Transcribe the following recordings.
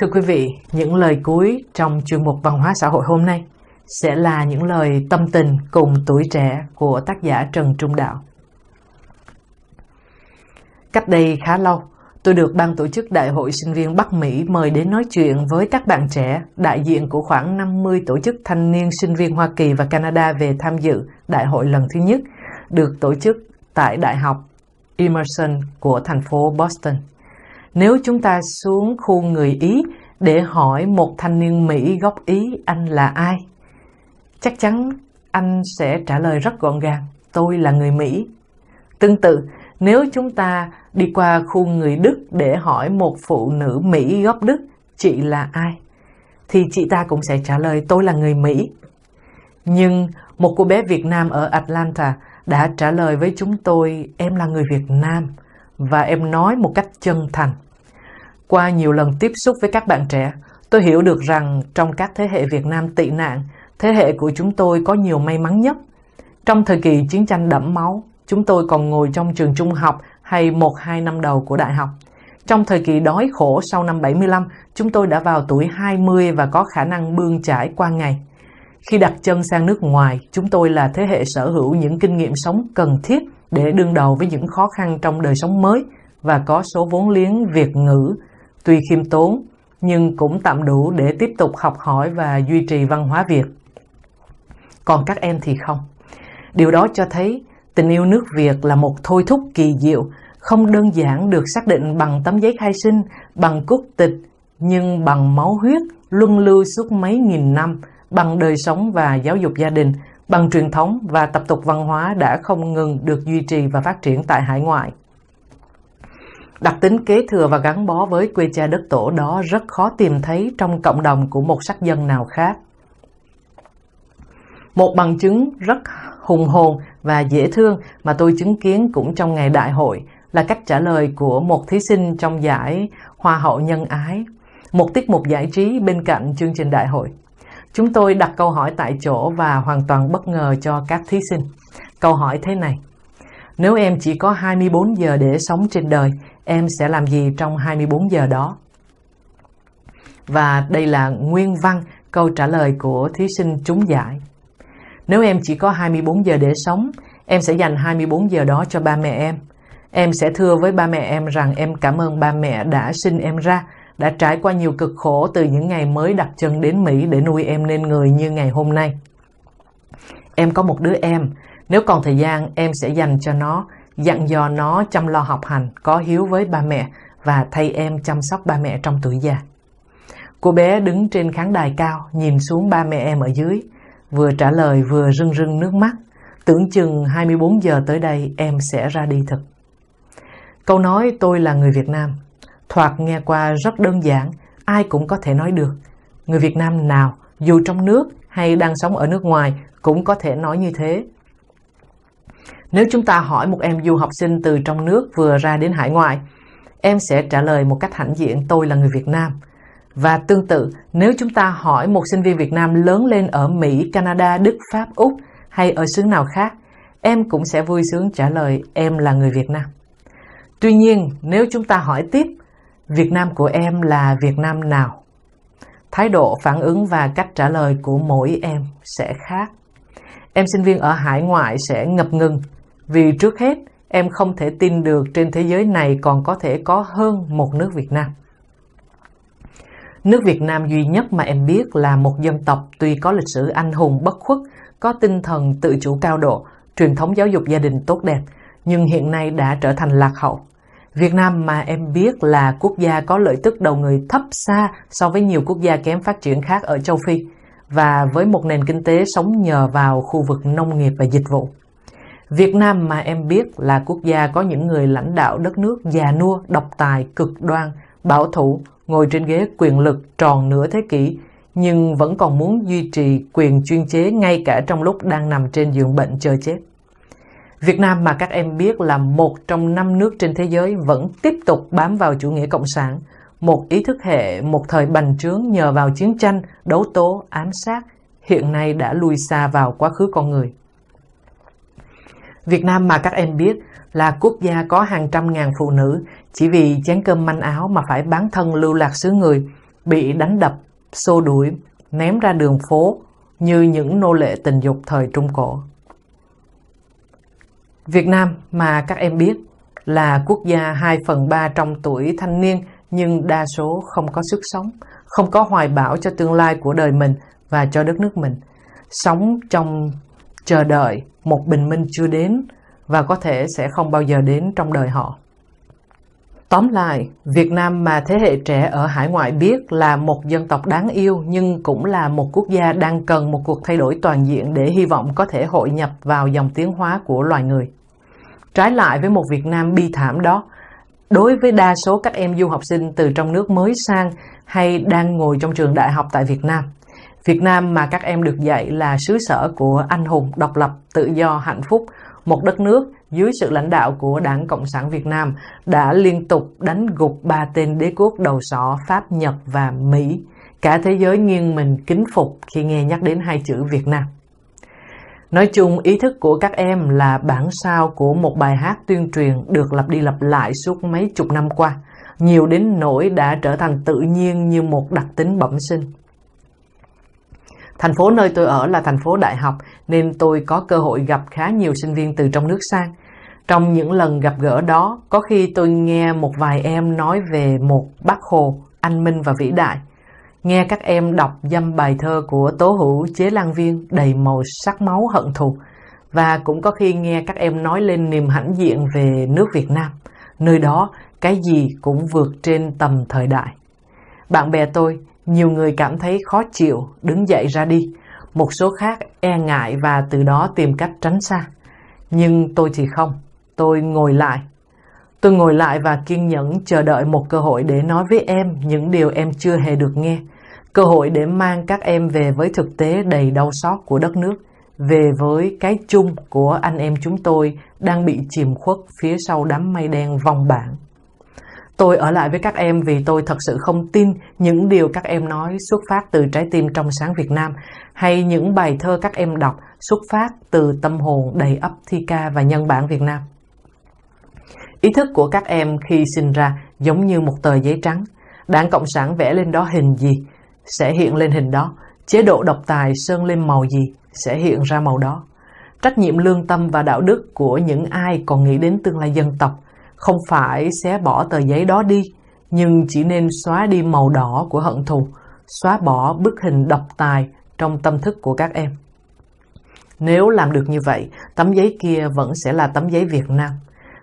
Thưa quý vị, những lời cuối trong chuyên mục văn hóa xã hội hôm nay sẽ là những lời tâm tình cùng tuổi trẻ của tác giả Trần Trung Đạo. Cách đây khá lâu, tôi được ban tổ chức Đại hội sinh viên Bắc Mỹ mời đến nói chuyện với các bạn trẻ, đại diện của khoảng 50 tổ chức thanh niên sinh viên Hoa Kỳ và Canada về tham dự đại hội lần thứ nhất được tổ chức tại Đại học Emerson của thành phố Boston. Nếu chúng ta xuống khu người Ý để hỏi một thanh niên Mỹ gốc Ý anh là ai, chắc chắn anh sẽ trả lời rất gọn gàng, tôi là người Mỹ. Tương tự, nếu chúng ta đi qua khu người Đức để hỏi một phụ nữ Mỹ gốc Đức, chị là ai, thì chị ta cũng sẽ trả lời tôi là người Mỹ. Nhưng một cô bé Việt Nam ở Atlanta đã trả lời với chúng tôi em là người Việt Nam và em nói một cách chân thành. Qua nhiều lần tiếp xúc với các bạn trẻ, tôi hiểu được rằng trong các thế hệ Việt Nam tị nạn, thế hệ của chúng tôi có nhiều may mắn nhất. Trong thời kỳ chiến tranh đẫm máu, chúng tôi còn ngồi trong trường trung học hay một hai năm đầu của đại học. Trong thời kỳ đói khổ sau năm 75, chúng tôi đã vào tuổi 20 và có khả năng bươn trải qua ngày. Khi đặt chân sang nước ngoài, chúng tôi là thế hệ sở hữu những kinh nghiệm sống cần thiết để đương đầu với những khó khăn trong đời sống mới và có số vốn liếng Việt ngữ tuy khiêm tốn nhưng cũng tạm đủ để tiếp tục học hỏi và duy trì văn hóa Việt. Còn các em thì không. Điều đó cho thấy tình yêu nước Việt là một thôi thúc kỳ diệu, không đơn giản được xác định bằng tấm giấy khai sinh, bằng quốc tịch, nhưng bằng máu huyết luân lưu suốt mấy nghìn năm, bằng đời sống và giáo dục gia đình, bằng truyền thống và tập tục văn hóa đã không ngừng được duy trì và phát triển tại hải ngoại. Đặc tính kế thừa và gắn bó với quê cha đất tổ đó rất khó tìm thấy trong cộng đồng của một sắc dân nào khác. Một bằng chứng rất hùng hồn và dễ thương mà tôi chứng kiến cũng trong ngày đại hội là cách trả lời của một thí sinh trong giải Hoa hậu nhân ái, một tiết mục giải trí bên cạnh chương trình đại hội. Chúng tôi đặt câu hỏi tại chỗ và hoàn toàn bất ngờ cho các thí sinh. Câu hỏi thế này: nếu em chỉ có 24 giờ để sống trên đời, em sẽ làm gì trong 24 giờ đó? Và đây là nguyên văn câu trả lời của thí sinh trúng giải. Nếu em chỉ có 24 giờ để sống, em sẽ dành 24 giờ đó cho ba mẹ em. Em sẽ thưa với ba mẹ em rằng em cảm ơn ba mẹ đã sinh em ra, đã trải qua nhiều cực khổ từ những ngày mới đặt chân đến Mỹ để nuôi em nên người như ngày hôm nay. Em có một đứa em, nếu còn thời gian, em sẽ dành cho nó, dặn dò nó chăm lo học hành, có hiếu với ba mẹ và thay em chăm sóc ba mẹ trong tuổi già. Cô bé đứng trên khán đài cao, nhìn xuống ba mẹ em ở dưới, vừa trả lời vừa rưng rưng nước mắt. Tưởng chừng 24 giờ tới đây em sẽ ra đi thật. Câu nói tôi là người Việt Nam, thoạt nghe qua rất đơn giản, ai cũng có thể nói được. Người Việt Nam nào, dù trong nước hay đang sống ở nước ngoài, cũng có thể nói như thế nếu chúng ta hỏi một em du học sinh từ trong nước vừa ra đến hải ngoại, em sẽ trả lời một cách hãnh diện tôi là người Việt Nam. Và tương tự, nếu chúng ta hỏi một sinh viên Việt Nam lớn lên ở Mỹ, Canada, Đức, Pháp, Úc hay ở xứ nào khác, em cũng sẽ vui sướng trả lời em là người Việt Nam. Tuy nhiên, nếu chúng ta hỏi tiếp, Việt Nam của em là Việt Nam nào? Thái độ, phản ứng và cách trả lời của mỗi em sẽ khác. Em sinh viên ở hải ngoại sẽ ngập ngừng vì trước hết, em không thể tin được trên thế giới này còn có thể có hơn một nước Việt Nam. Nước Việt Nam duy nhất mà em biết là một dân tộc tuy có lịch sử anh hùng bất khuất, có tinh thần tự chủ cao độ, truyền thống giáo dục gia đình tốt đẹp, nhưng hiện nay đã trở thành lạc hậu. Việt Nam mà em biết là quốc gia có lợi tức đầu người thấp xa so với nhiều quốc gia kém phát triển khác ở châu Phi và với một nền kinh tế sống nhờ vào khu vực nông nghiệp và dịch vụ. Việt Nam mà em biết là quốc gia có những người lãnh đạo đất nước già nua, độc tài, cực đoan, bảo thủ, ngồi trên ghế quyền lực tròn nửa thế kỷ, nhưng vẫn còn muốn duy trì quyền chuyên chế ngay cả trong lúc đang nằm trên giường bệnh chờ chết. Việt Nam mà các em biết là một trong năm nước trên thế giới vẫn tiếp tục bám vào chủ nghĩa cộng sản, một ý thức hệ một thời bành trướng nhờ vào chiến tranh, đấu tố, ám sát, hiện nay đã lùi xa vào quá khứ con người. Việt Nam mà các em biết là quốc gia có hàng trăm ngàn phụ nữ chỉ vì chén cơm manh áo mà phải bán thân lưu lạc xứ người, bị đánh đập, xô đuổi, ném ra đường phố như những nô lệ tình dục thời Trung Cổ. Việt Nam mà các em biết là quốc gia 2 phần 3 trong tuổi thanh niên nhưng đa số không có sức sống, không có hoài bão cho tương lai của đời mình và cho đất nước mình. Sống trong chờ đợi một bình minh chưa đến và có thể sẽ không bao giờ đến trong đời họ. Tóm lại, Việt Nam mà thế hệ trẻ ở hải ngoại biết là một dân tộc đáng yêu nhưng cũng là một quốc gia đang cần một cuộc thay đổi toàn diện để hy vọng có thể hội nhập vào dòng tiến hóa của loài người. Trái lại với một Việt Nam bi thảm đó, đối với đa số các em du học sinh từ trong nước mới sang hay đang ngồi trong trường đại học tại Việt Nam, Việt Nam mà các em được dạy là xứ sở của anh hùng, độc lập, tự do, hạnh phúc, một đất nước dưới sự lãnh đạo của Đảng Cộng sản Việt Nam đã liên tục đánh gục ba tên đế quốc đầu sỏ Pháp, Nhật và Mỹ. Cả thế giới nghiêng mình kính phục khi nghe nhắc đến hai chữ Việt Nam. Nói chung, ý thức của các em là bản sao của một bài hát tuyên truyền được lặp đi lặp lại suốt mấy chục năm qua, nhiều đến nỗi đã trở thành tự nhiên như một đặc tính bẩm sinh. Thành phố nơi tôi ở là thành phố đại học nên tôi có cơ hội gặp khá nhiều sinh viên từ trong nước sang. Trong những lần gặp gỡ đó, có khi tôi nghe một vài em nói về một bác hồ, anh minh và vĩ đại. Nghe các em đọc dâm bài thơ của Tố Hữu Chế Lan Viên đầy màu sắc máu hận thù và cũng có khi nghe các em nói lên niềm hãnh diện về nước Việt Nam. Nơi đó, cái gì cũng vượt trên tầm thời đại. Bạn bè tôi, nhiều người cảm thấy khó chịu, đứng dậy ra đi. Một số khác e ngại và từ đó tìm cách tránh xa. Nhưng tôi thì không, tôi ngồi lại. Tôi ngồi lại và kiên nhẫn chờ đợi một cơ hội để nói với em những điều em chưa hề được nghe. Cơ hội để mang các em về với thực tế đầy đau xót của đất nước, về với cái chung của anh em chúng tôi đang bị chìm khuất phía sau đám mây đen vòng bảng. Tôi ở lại với các em vì tôi thật sự không tin những điều các em nói xuất phát từ trái tim trong sáng Việt Nam hay những bài thơ các em đọc xuất phát từ tâm hồn đầy ấp thi ca và nhân bản Việt Nam. Ý thức của các em khi sinh ra giống như một tờ giấy trắng. Đảng Cộng sản vẽ lên đó hình gì sẽ hiện lên hình đó. Chế độ độc tài sơn lên màu gì sẽ hiện ra màu đó. Trách nhiệm lương tâm và đạo đức của những ai còn nghĩ đến tương lai dân tộc không phải xé bỏ tờ giấy đó đi, nhưng chỉ nên xóa đi màu đỏ của hận thù, xóa bỏ bức hình độc tài trong tâm thức của các em. Nếu làm được như vậy, tấm giấy kia vẫn sẽ là tấm giấy Việt Nam.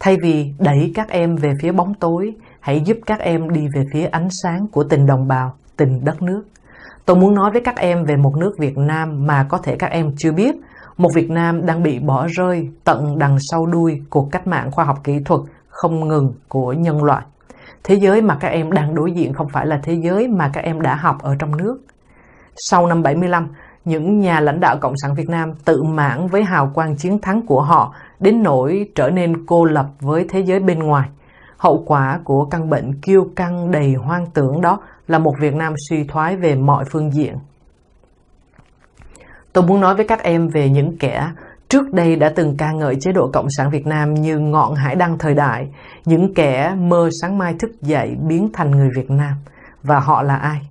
Thay vì đẩy các em về phía bóng tối, hãy giúp các em đi về phía ánh sáng của tình đồng bào, tình đất nước. Tôi muốn nói với các em về một nước Việt Nam mà có thể các em chưa biết, một Việt Nam đang bị bỏ rơi tận đằng sau đuôi cuộc cách mạng khoa học kỹ thuật không ngừng của nhân loại. Thế giới mà các em đang đối diện không phải là thế giới mà các em đã học ở trong nước. Sau năm 75, những nhà lãnh đạo Cộng sản Việt Nam tự mãn với hào quang chiến thắng của họ đến nỗi trở nên cô lập với thế giới bên ngoài. Hậu quả của căn bệnh kiêu căng đầy hoang tưởng đó là một Việt Nam suy thoái về mọi phương diện. Tôi muốn nói với các em về những kẻ trước đây đã từng ca ngợi chế độ Cộng sản Việt Nam như ngọn hải đăng thời đại, những kẻ mơ sáng mai thức dậy biến thành người Việt Nam. Và họ là ai?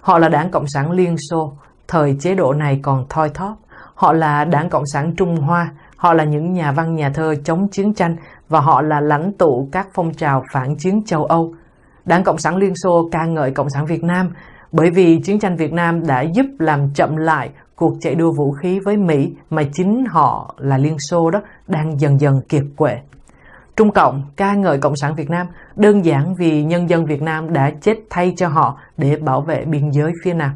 Họ là đảng Cộng sản Liên Xô, thời chế độ này còn thoi thóp. Họ là đảng Cộng sản Trung Hoa, họ là những nhà văn nhà thơ chống chiến tranh và họ là lãnh tụ các phong trào phản chiến châu Âu. Đảng Cộng sản Liên Xô ca ngợi Cộng sản Việt Nam bởi vì chiến tranh Việt Nam đã giúp làm chậm lại cuộc chạy đua vũ khí với Mỹ mà chính họ là Liên Xô đó đang dần dần kiệt quệ. Trung Cộng ca ngợi Cộng sản Việt Nam đơn giản vì nhân dân Việt Nam đã chết thay cho họ để bảo vệ biên giới phía Nam.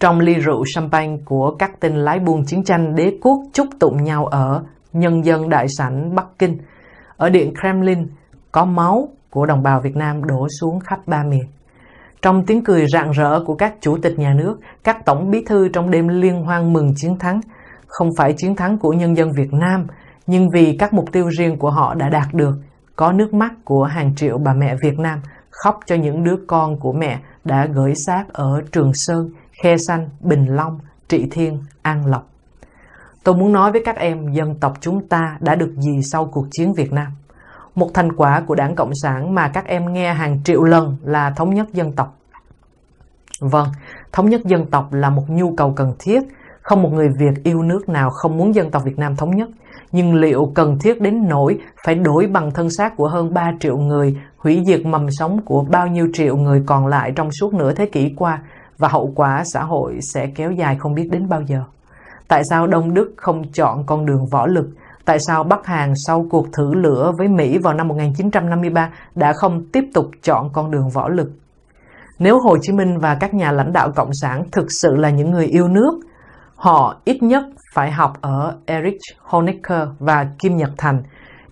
Trong ly rượu champagne của các tên lái buôn chiến tranh đế quốc chúc tụng nhau ở Nhân dân Đại sảnh Bắc Kinh, ở Điện Kremlin có máu của đồng bào Việt Nam đổ xuống khắp ba miền. Trong tiếng cười rạng rỡ của các chủ tịch nhà nước, các tổng bí thư trong đêm liên hoan mừng chiến thắng, không phải chiến thắng của nhân dân Việt Nam, nhưng vì các mục tiêu riêng của họ đã đạt được, có nước mắt của hàng triệu bà mẹ Việt Nam khóc cho những đứa con của mẹ đã gửi xác ở Trường Sơn, Khe Sanh, Bình Long, Trị Thiên, An Lộc. Tôi muốn nói với các em dân tộc chúng ta đã được gì sau cuộc chiến Việt Nam một thành quả của đảng Cộng sản mà các em nghe hàng triệu lần là thống nhất dân tộc. Vâng, thống nhất dân tộc là một nhu cầu cần thiết, không một người Việt yêu nước nào không muốn dân tộc Việt Nam thống nhất. Nhưng liệu cần thiết đến nỗi phải đổi bằng thân xác của hơn 3 triệu người, hủy diệt mầm sống của bao nhiêu triệu người còn lại trong suốt nửa thế kỷ qua và hậu quả xã hội sẽ kéo dài không biết đến bao giờ? Tại sao Đông Đức không chọn con đường võ lực tại sao Bắc Hàn sau cuộc thử lửa với Mỹ vào năm 1953 đã không tiếp tục chọn con đường võ lực. Nếu Hồ Chí Minh và các nhà lãnh đạo Cộng sản thực sự là những người yêu nước, họ ít nhất phải học ở Erich Honecker và Kim Nhật Thành.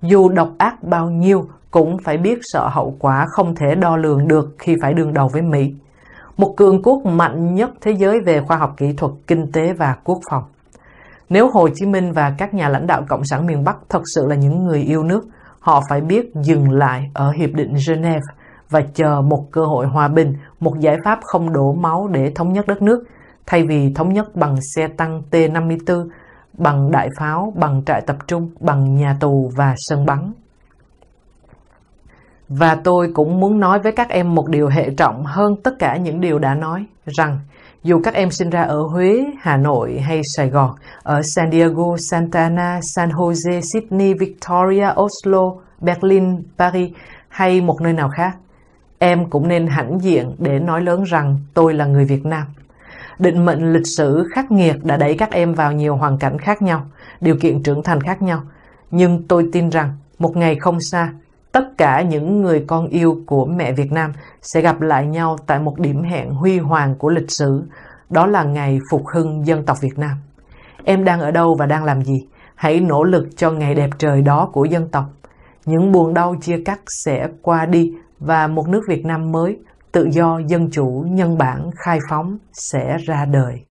Dù độc ác bao nhiêu cũng phải biết sợ hậu quả không thể đo lường được khi phải đương đầu với Mỹ. Một cường quốc mạnh nhất thế giới về khoa học kỹ thuật, kinh tế và quốc phòng. Nếu Hồ Chí Minh và các nhà lãnh đạo Cộng sản miền Bắc thật sự là những người yêu nước, họ phải biết dừng lại ở Hiệp định Geneva và chờ một cơ hội hòa bình, một giải pháp không đổ máu để thống nhất đất nước, thay vì thống nhất bằng xe tăng T-54, bằng đại pháo, bằng trại tập trung, bằng nhà tù và sân bắn. Và tôi cũng muốn nói với các em một điều hệ trọng hơn tất cả những điều đã nói, rằng dù các em sinh ra ở Huế, Hà Nội hay Sài Gòn, ở San Diego, Santana, San Jose, Sydney, Victoria, Oslo, Berlin, Paris hay một nơi nào khác, em cũng nên hãnh diện để nói lớn rằng tôi là người Việt Nam. Định mệnh lịch sử khắc nghiệt đã đẩy các em vào nhiều hoàn cảnh khác nhau, điều kiện trưởng thành khác nhau. Nhưng tôi tin rằng một ngày không xa, tất cả những người con yêu của mẹ Việt Nam sẽ gặp lại nhau tại một điểm hẹn huy hoàng của lịch sử, đó là ngày phục hưng dân tộc Việt Nam. Em đang ở đâu và đang làm gì? Hãy nỗ lực cho ngày đẹp trời đó của dân tộc. Những buồn đau chia cắt sẽ qua đi và một nước Việt Nam mới, tự do, dân chủ, nhân bản, khai phóng sẽ ra đời.